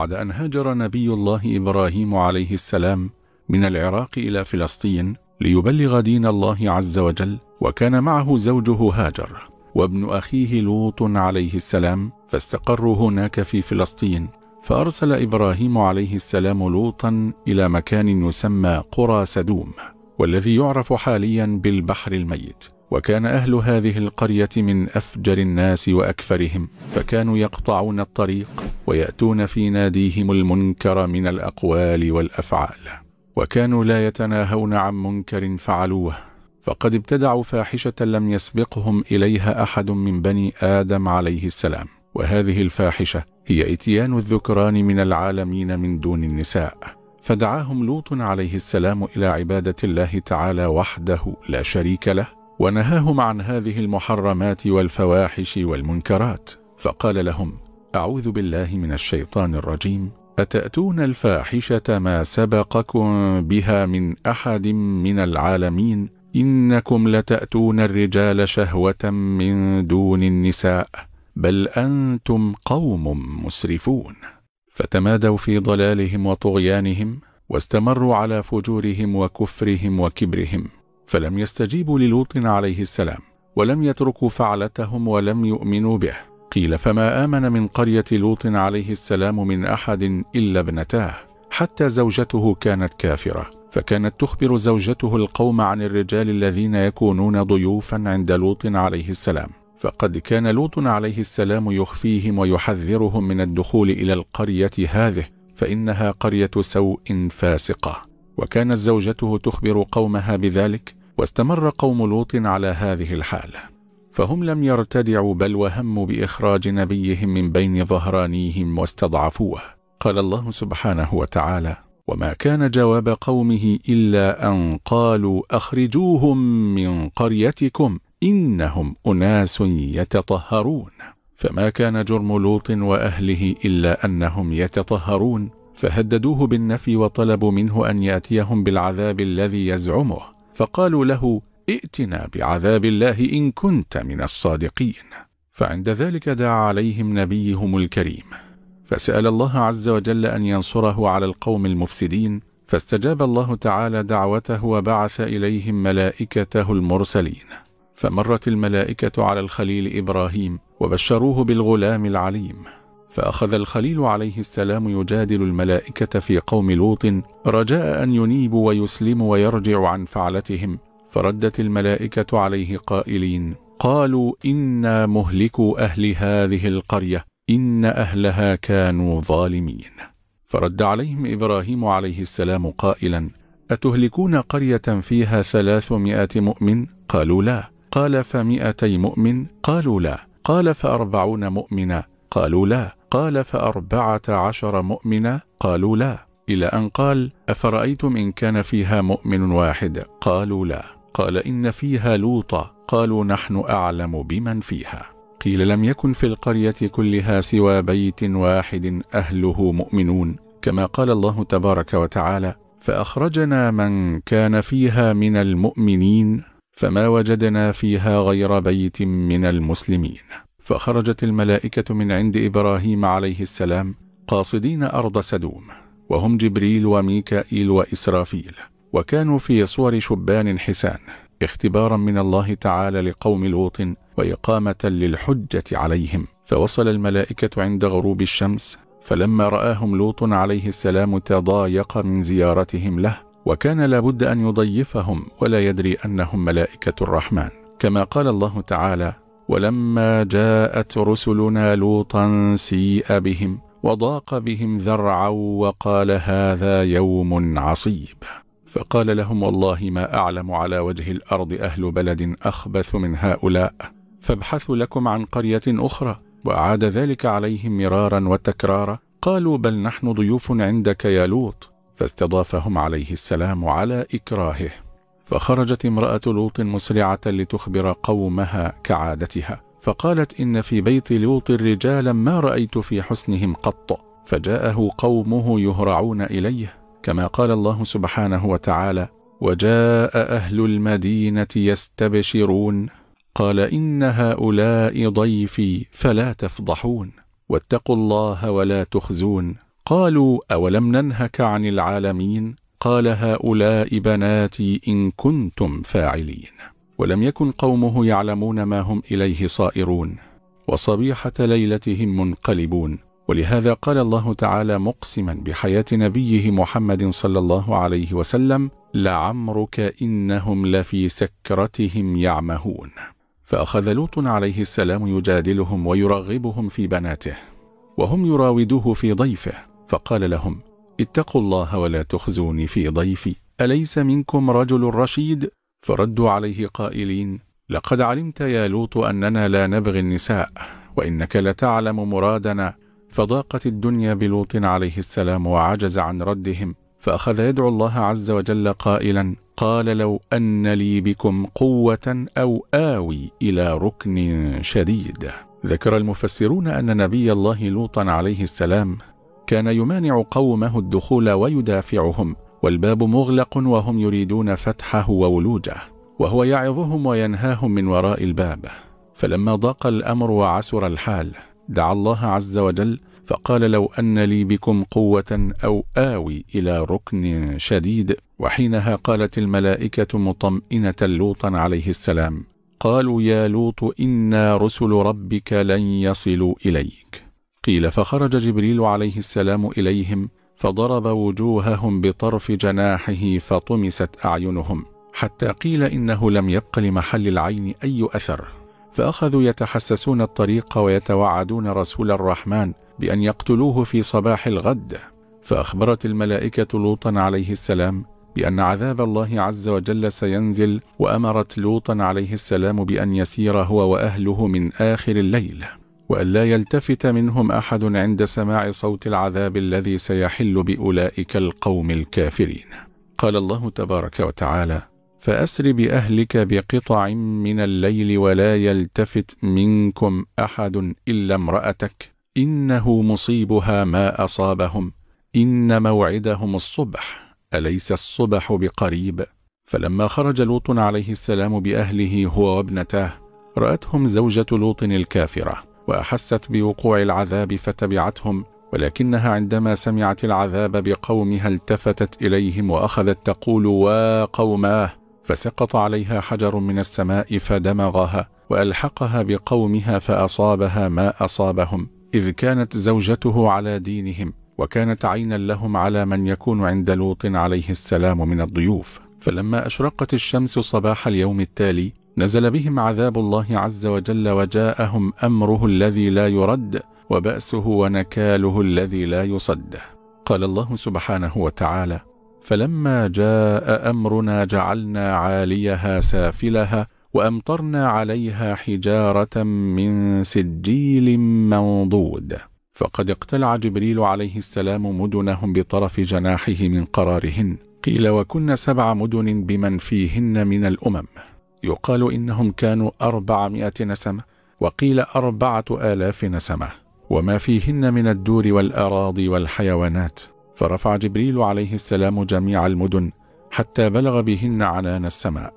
بعد أن هاجر نبي الله إبراهيم عليه السلام من العراق إلى فلسطين ليبلغ دين الله عز وجل وكان معه زوجه هاجر وابن أخيه لوط عليه السلام فاستقروا هناك في فلسطين فأرسل إبراهيم عليه السلام لوطا إلى مكان يسمى قرى سدوم والذي يعرف حاليا بالبحر الميت وكان أهل هذه القرية من أفجر الناس وأكفرهم فكانوا يقطعون الطريق ويأتون في ناديهم المنكر من الأقوال والأفعال وكانوا لا يتناهون عن منكر فعلوه فقد ابتدعوا فاحشة لم يسبقهم إليها أحد من بني آدم عليه السلام وهذه الفاحشة هي إتيان الذكران من العالمين من دون النساء فدعاهم لوط عليه السلام إلى عبادة الله تعالى وحده لا شريك له ونهاهم عن هذه المحرمات والفواحش والمنكرات فقال لهم أعوذ بالله من الشيطان الرجيم أتأتون الفاحشة ما سبقكم بها من أحد من العالمين إنكم لتأتون الرجال شهوة من دون النساء بل أنتم قوم مسرفون فتمادوا في ضلالهم وطغيانهم واستمروا على فجورهم وكفرهم وكبرهم فلم يستجيبوا للوط عليه السلام ولم يتركوا فعلتهم ولم يؤمنوا به قيل فما آمن من قرية لوط عليه السلام من أحد إلا ابنتاه حتى زوجته كانت كافرة فكانت تخبر زوجته القوم عن الرجال الذين يكونون ضيوفا عند لوط عليه السلام فقد كان لوط عليه السلام يخفيهم ويحذرهم من الدخول إلى القرية هذه فإنها قرية سوء فاسقة وكانت زوجته تخبر قومها بذلك واستمر قوم لوط على هذه الحالة فهم لم يرتدعوا بل وهموا بإخراج نبيهم من بين ظهرانيهم واستضعفوه قال الله سبحانه وتعالى وما كان جواب قومه إلا أن قالوا أخرجوهم من قريتكم إنهم أناس يتطهرون فما كان جرم لوط وأهله إلا أنهم يتطهرون فهددوه بالنفي وطلبوا منه أن يأتيهم بالعذاب الذي يزعمه فقالوا له ائتنا بعذاب الله إن كنت من الصادقين فعند ذلك دعا عليهم نبيهم الكريم فسأل الله عز وجل أن ينصره على القوم المفسدين فاستجاب الله تعالى دعوته وبعث إليهم ملائكته المرسلين فمرت الملائكة على الخليل إبراهيم وبشروه بالغلام العليم فأخذ الخليل عليه السلام يجادل الملائكة في قوم لوط رجاء أن ينيبوا ويسلموا ويرجع عن فعلتهم فردت الملائكة عليه قائلين قالوا إنا مهلكوا أهل هذه القرية إن أهلها كانوا ظالمين فرد عليهم إبراهيم عليه السلام قائلا أتهلكون قرية فيها ثلاثمائة مؤمن؟ قالوا لا قال فمئتي مؤمن؟ قالوا لا قال فأربعون مؤمنا قالوا لا قال فأربعة عشر مؤمنا قالوا لا إلى أن قال أفرأيتم إن كان فيها مؤمن واحد قالوا لا قال إن فيها لوطا قالوا نحن أعلم بمن فيها قيل لم يكن في القرية كلها سوى بيت واحد أهله مؤمنون كما قال الله تبارك وتعالى فأخرجنا من كان فيها من المؤمنين فما وجدنا فيها غير بيت من المسلمين فخرجت الملائكة من عند إبراهيم عليه السلام قاصدين أرض سدوم وهم جبريل وميكائيل وإسرافيل وكانوا في صور شبان حسان اختبارا من الله تعالى لقوم لوط وإقامة للحجة عليهم فوصل الملائكة عند غروب الشمس فلما رآهم لوط عليه السلام تضايق من زيارتهم له وكان لابد أن يضيفهم ولا يدري أنهم ملائكة الرحمن كما قال الله تعالى ولما جاءت رسلنا لوطا سيء بهم وضاق بهم ذرعا وقال هذا يوم عصيب فقال لهم والله ما أعلم على وجه الأرض أهل بلد أخبث من هؤلاء فابحثوا لكم عن قرية أخرى وأعاد ذلك عليهم مرارا وتكرارا قالوا بل نحن ضيوف عندك يا لوط فاستضافهم عليه السلام على إكراهه فخرجت امرأة لوط مسرعة لتخبر قومها كعادتها فقالت إن في بيت لوط رجالا ما رأيت في حسنهم قط فجاءه قومه يهرعون إليه كما قال الله سبحانه وتعالى وجاء أهل المدينة يستبشرون قال إن هؤلاء ضيفي فلا تفضحون واتقوا الله ولا تخزون قالوا أولم ننهك عن العالمين قال هؤلاء بناتي إن كنتم فاعلين ولم يكن قومه يعلمون ما هم إليه صائرون وصبيحة ليلتهم منقلبون ولهذا قال الله تعالى مقسما بحياة نبيه محمد صلى الله عليه وسلم لعمرك إنهم لفي سكرتهم يعمهون فأخذ لوط عليه السلام يجادلهم ويرغبهم في بناته وهم يراودوه في ضيفه فقال لهم اتقوا الله ولا تخزوني في ضيفي أليس منكم رجل رشيد؟ فردوا عليه قائلين لقد علمت يا لوط أننا لا نبغي النساء وإنك لتعلم مرادنا فضاقت الدنيا بلوط عليه السلام وعجز عن ردهم فأخذ يدعو الله عز وجل قائلا قال لو أن لي بكم قوة أو آوي إلى ركن شديد ذكر المفسرون أن نبي الله لوطا عليه السلام كان يمانع قومه الدخول ويدافعهم والباب مغلق وهم يريدون فتحه وولوجه وهو يعظهم وينهاهم من وراء الباب فلما ضاق الأمر وعسر الحال دعا الله عز وجل فقال لو أن لي بكم قوة أو آوي إلى ركن شديد وحينها قالت الملائكة مطمئنة لوطا عليه السلام قالوا يا لوط إنا رسل ربك لن يصلوا إليك قيل فخرج جبريل عليه السلام إليهم فضرب وجوههم بطرف جناحه فطمست أعينهم حتى قيل إنه لم يبق لمحل العين أي أثر فأخذوا يتحسسون الطريق ويتوعدون رسول الرحمن بأن يقتلوه في صباح الغد فأخبرت الملائكة لوطا عليه السلام بأن عذاب الله عز وجل سينزل وأمرت لوطا عليه السلام بأن يسير هو وأهله من آخر الليل وأن لا يلتفت منهم أحد عند سماع صوت العذاب الذي سيحل بأولئك القوم الكافرين قال الله تبارك وتعالى فأسر بأهلك بقطع من الليل ولا يلتفت منكم أحد إلا امرأتك إنه مصيبها ما أصابهم إن موعدهم الصبح أليس الصبح بقريب فلما خرج لوط عليه السلام بأهله هو وابنته رأتهم زوجة لوط الكافرة وأحست بوقوع العذاب فتبعتهم ولكنها عندما سمعت العذاب بقومها التفتت إليهم وأخذت تقول قوماه فسقط عليها حجر من السماء فدمغها وألحقها بقومها فأصابها ما أصابهم إذ كانت زوجته على دينهم وكانت عينا لهم على من يكون عند لوط عليه السلام من الضيوف فلما أشرقت الشمس صباح اليوم التالي نزل بهم عذاب الله عز وجل وجاءهم أمره الذي لا يرد وبأسه ونكاله الذي لا يصد قال الله سبحانه وتعالى فلما جاء أمرنا جعلنا عاليها سافلها وأمطرنا عليها حجارة من سجيل منضود فقد اقتلع جبريل عليه السلام مدنهم بطرف جناحه من قرارهن قيل وكن سبع مدن بمن فيهن من الأمم يقال إنهم كانوا أربعمائة نسمة وقيل أربعة آلاف نسمة وما فيهن من الدور والأراضي والحيوانات فرفع جبريل عليه السلام جميع المدن حتى بلغ بهن عنان السماء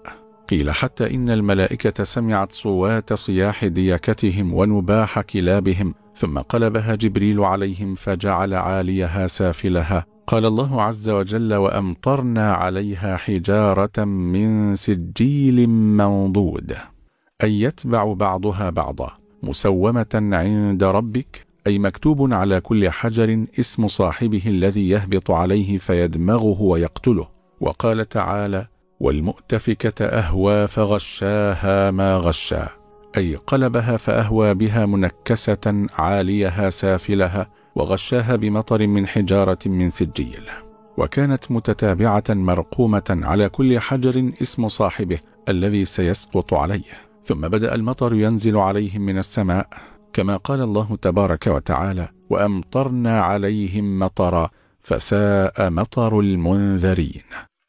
قيل حتى إن الملائكة سمعت صوات صياح ديكتهم ونباح كلابهم ثم قلبها جبريل عليهم فجعل عاليها سافلها قال الله عز وجل وأمطرنا عليها حجارة من سجيل منضود أي يتبع بعضها بعضا مسومة عند ربك أي مكتوب على كل حجر اسم صاحبه الذي يهبط عليه فيدمغه ويقتله وقال تعالى والمؤتفكة أهوى فغشاها ما غشا أي قلبها فأهوى بها منكسة عاليها سافلها وغشاها بمطر من حجارة من سجيل وكانت متتابعة مرقومة على كل حجر اسم صاحبه الذي سيسقط عليه ثم بدأ المطر ينزل عليهم من السماء كما قال الله تبارك وتعالى وأمطرنا عليهم مطرا فساء مطر المنذرين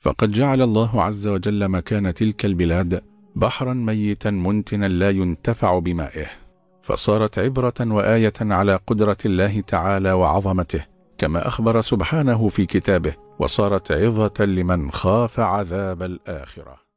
فقد جعل الله عز وجل مكان تلك البلاد بحرا ميتا منتنا لا ينتفع بمائه فصارت عبرة وآية على قدرة الله تعالى وعظمته كما أخبر سبحانه في كتابه وصارت عظة لمن خاف عذاب الآخرة